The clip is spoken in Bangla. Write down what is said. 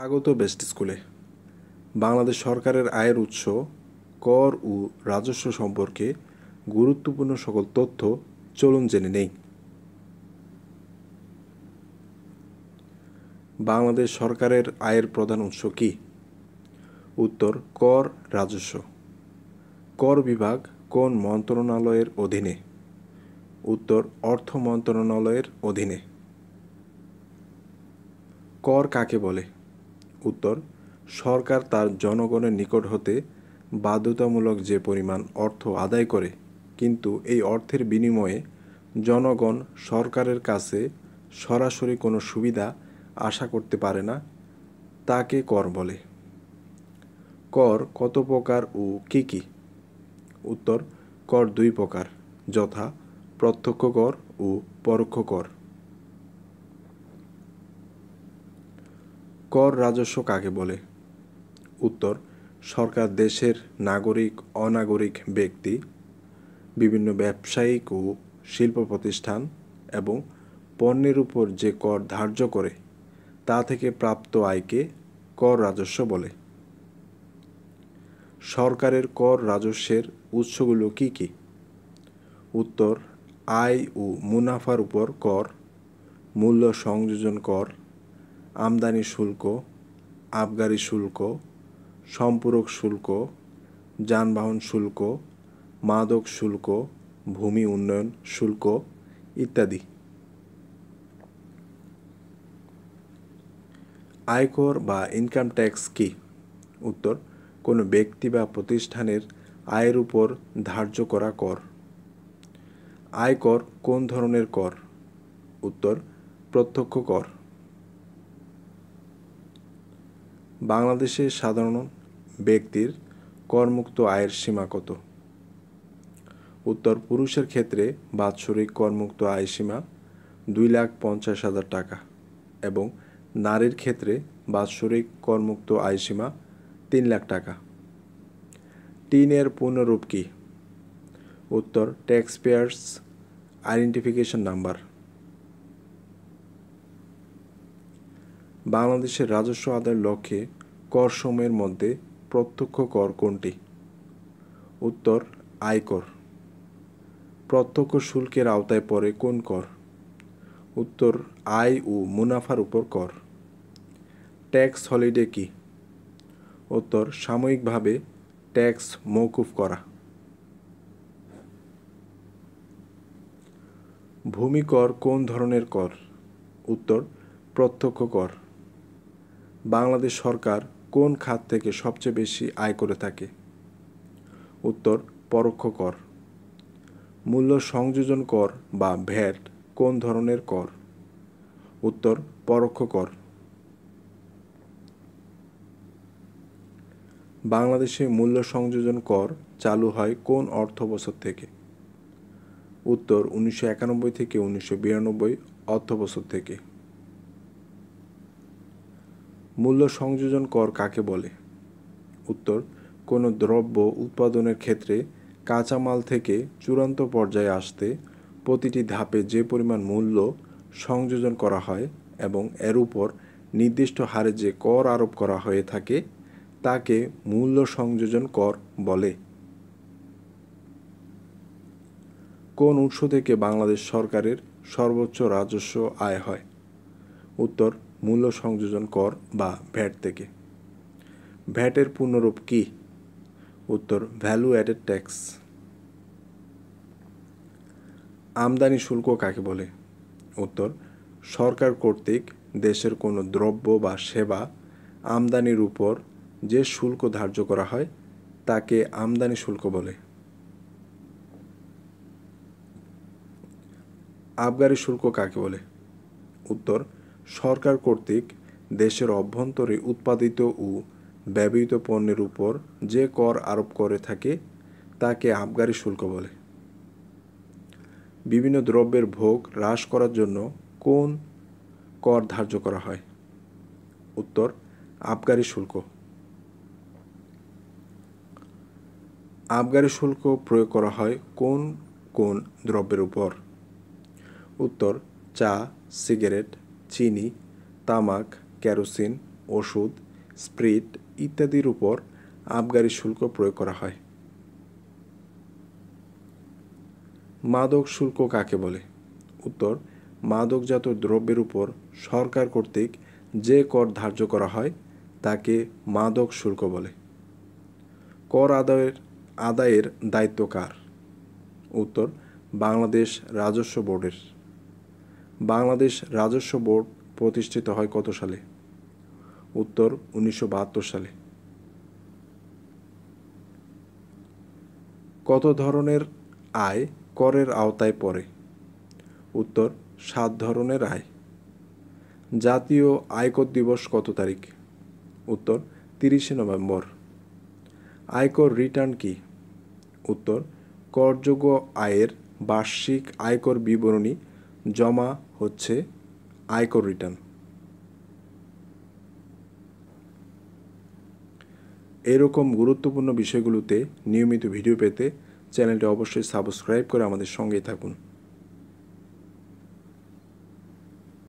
স্বাগত বেস্ট স্কুলে বাংলাদেশ সরকারের আয়ের উৎস কর ও রাজস্ব সম্পর্কে গুরুত্বপূর্ণ সকল তথ্য চলুন জেনে নেই বাংলাদেশ সরকারের আয়ের প্রধান উৎস কি উত্তর কর রাজস্ব কর বিভাগ কোন মন্ত্রণালয়ের অধীনে উত্তর অর্থ মন্ত্রণালয়ের অধীনে কর কাকে বলে উত্তর সরকার তার জনগণের নিকট হতে বাধ্যতামূলক যে পরিমাণ অর্থ আদায় করে কিন্তু এই অর্থের বিনিময়ে জনগণ সরকারের কাছে সরাসরি কোনো সুবিধা আশা করতে পারে না তাকে কর বলে কর কত প্রকার ও কী কী উত্তর কর দুই প্রকার যথা প্রত্যক্ষ কর ও পরোক্ষ কর কর রাজস্ব কাকে বলে উত্তর সরকার দেশের নাগরিক অনাগরিক ব্যক্তি বিভিন্ন ব্যবসায়িক ও শিল্প প্রতিষ্ঠান এবং পণ্যের উপর যে কর ধার্য করে তা থেকে প্রাপ্ত আয়কে কর রাজস্ব বলে সরকারের কর রাজস্বের উৎসগুলো কি কি উত্তর আয় ও মুনাফার উপর কর মূল্য সংযোজন কর আমদানি শুল্ক আবগারি শুল্ক সম্পূরক শুল্ক যানবাহন শুল্ক মাদক শুল্ক ভূমি উন্নয়ন শুল্ক ইত্যাদি আয়কর বা ইনকাম ট্যাক্স কি উত্তর কোনো ব্যক্তি বা প্রতিষ্ঠানের আয়ের উপর ধার্য করা কর আয়কর কোন ধরনের কর উত্তর প্রত্যক্ষ কর বাংলাদেশের সাধারণ ব্যক্তির করমুক্ত আয়ের সীমা কত উত্তর পুরুষের ক্ষেত্রে বাৎসরিক করমুক্ত আয় সীমা দুই লাখ পঞ্চাশ হাজার টাকা এবং নারীর ক্ষেত্রে বাৎসরিক করমুক্ত আয় সীমা তিন লাখ টাকা টিনের পূর্ণরূপ কী উত্তর ট্যাক্স পেয়ার্স আইডেন্টিফিকেশন নাম্বার বাংলাদেশের রাজস্ব আদায়ের লক্ষ্যে কর সময়ের মধ্যে প্রত্যক্ষ কর কোনটি উত্তর আয়কর প্রত্যক্ষ শুল্কের আওতায় পড়ে কোন কর উত্তর আয় ও মুনাফার উপর কর ট্যাক্স হলিডে কি উত্তর সাময়িকভাবে ট্যাক্স মৌকুফ করা ভূমি কর কোন ধরনের কর উত্তর প্রত্যক্ষ কর বাংলাদেশ সরকার কোন খাত থেকে সবচেয়ে বেশি আয় করে থাকে উত্তর পরোক্ষ কর মূল্য সংযোজন কর বা ভ্যাট কোন ধরনের কর উত্তর পরোক্ষ কর বাংলাদেশে মূল্য সংযোজন কর চালু হয় কোন অর্থ বছর থেকে উত্তর উনিশশো একানব্বই থেকে উনিশশো বিরানব্বই অর্থ বছর থেকে মূল্য সংযোজন কর কাকে বলে উত্তর কোনো দ্রব্য উৎপাদনের ক্ষেত্রে কাঁচামাল থেকে চূড়ান্ত পর্যায়ে আসতে প্রতিটি ধাপে যে পরিমাণ মূল্য সংযোজন করা হয় এবং এর উপর নির্দিষ্ট হারে যে কর আরোপ করা হয়ে থাকে তাকে মূল্য সংযোজন কর বলে কোন উৎস থেকে বাংলাদেশ সরকারের সর্বোচ্চ রাজস্ব আয় হয় উত্তর মূল্য সংযোজন কর বা ভ্যাট থেকে ভ্যাটের পূর্ণরূপ কি উত্তর ভ্যালু অ্যাডেড ট্যাক্স আমদানি শুল্ক কাকে বলে উত্তর সরকার কর্তৃক দেশের কোনো দ্রব্য বা সেবা আমদানির উপর যে শুল্ক ধার্য করা হয় তাকে আমদানি শুল্ক বলে আবগারি শুল্ক কাকে বলে উত্তর সরকার কর্তৃক দেশের অভ্যন্তরে উৎপাদিত ও ব্যবহৃত পণ্যের উপর যে কর আরোপ করে থাকে তাকে আবগারি শুল্ক বলে বিভিন্ন দ্রব্যের ভোগ হ্রাস করার জন্য কোন কর ধার্য করা হয় উত্তর আবগারি শুল্ক আবগারি শুল্ক প্রয়োগ করা হয় কোন কোন দ্রব্যের উপর উত্তর চা সিগারেট চিনি তামাক কেরোসিন ওষুধ স্প্রিট ইত্যাদির উপর আবগারি শুল্ক প্রয়োগ করা হয় মাদক শুল্ক কাকে বলে উত্তর মাদকজাত দ্রব্যের উপর সরকার কর্তৃক যে কর ধার্য করা হয় তাকে মাদক শুল্ক বলে কর আদায়ের আদায়ের দায়িত্ব কার উত্তর বাংলাদেশ রাজস্ব বোর্ডের বাংলাদেশ রাজস্ব বোর্ড প্রতিষ্ঠিত হয় কত সালে উত্তর উনিশশো সালে কত ধরনের আয় করের আওতায় পড়ে উত্তর সাত ধরনের আয় জাতীয় আয়কর দিবস কত তারিখ উত্তর তিরিশে নভেম্বর আয়কর রিটার্ন কি উত্তর করযোগ্য আয়ের বার্ষিক আয়কর বিবরণী জমা হচ্ছে আয়কর রিটার্ন এরকম গুরুত্বপূর্ণ বিষয়গুলোতে নিয়মিত ভিডিও পেতে চ্যানেলটি অবশ্যই সাবস্ক্রাইব করে আমাদের সঙ্গেই থাকুন